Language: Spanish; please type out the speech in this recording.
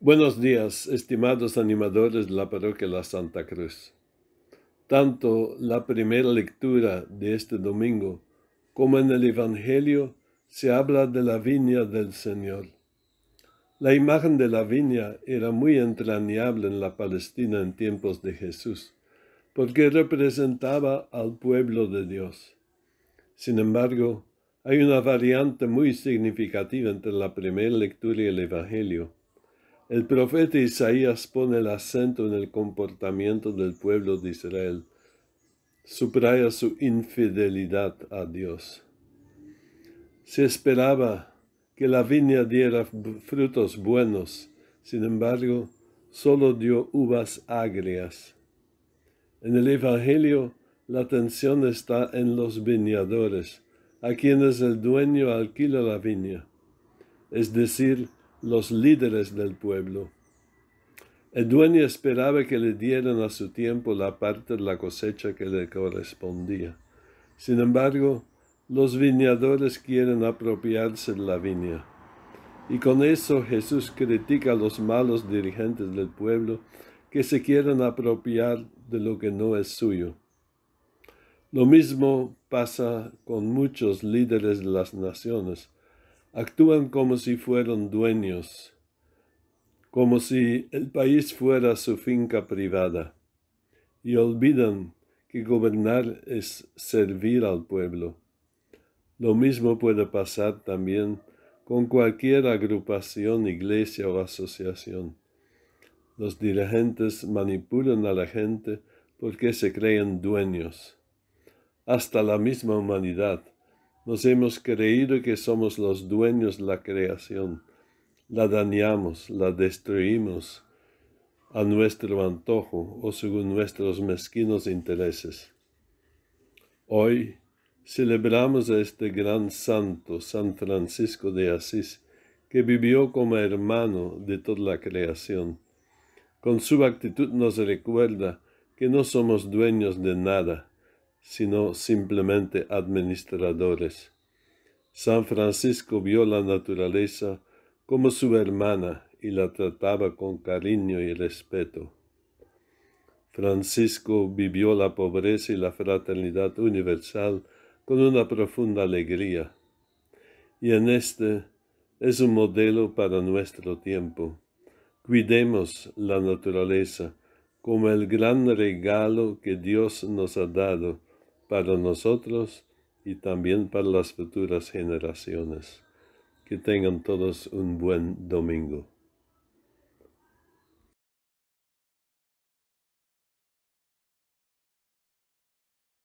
Buenos días, estimados animadores de la parroquia La Santa Cruz. Tanto la primera lectura de este domingo como en el Evangelio se habla de la viña del Señor. La imagen de la viña era muy entrañable en la Palestina en tiempos de Jesús, porque representaba al pueblo de Dios. Sin embargo, hay una variante muy significativa entre la primera lectura y el Evangelio el profeta Isaías pone el acento en el comportamiento del pueblo de Israel, supraya su infidelidad a Dios. Se esperaba que la viña diera frutos buenos, sin embargo, solo dio uvas agrias. En el Evangelio, la atención está en los viñadores, a quienes el dueño alquila la viña, es decir, los líderes del pueblo. El dueño esperaba que le dieran a su tiempo la parte de la cosecha que le correspondía. Sin embargo, los viñadores quieren apropiarse de la viña. Y con eso Jesús critica a los malos dirigentes del pueblo que se quieren apropiar de lo que no es suyo. Lo mismo pasa con muchos líderes de las naciones actúan como si fueran dueños, como si el país fuera su finca privada, y olvidan que gobernar es servir al pueblo. Lo mismo puede pasar también con cualquier agrupación, iglesia o asociación. Los dirigentes manipulan a la gente porque se creen dueños. Hasta la misma humanidad nos hemos creído que somos los dueños de la creación. La dañamos, la destruimos a nuestro antojo o según nuestros mezquinos intereses. Hoy celebramos a este gran santo, San Francisco de Asís, que vivió como hermano de toda la creación. Con su actitud nos recuerda que no somos dueños de nada, sino simplemente administradores. San Francisco vio la naturaleza como su hermana y la trataba con cariño y respeto. Francisco vivió la pobreza y la fraternidad universal con una profunda alegría, y en este es un modelo para nuestro tiempo. Cuidemos la naturaleza como el gran regalo que Dios nos ha dado para nosotros y también para las futuras generaciones. Que tengan todos un buen domingo.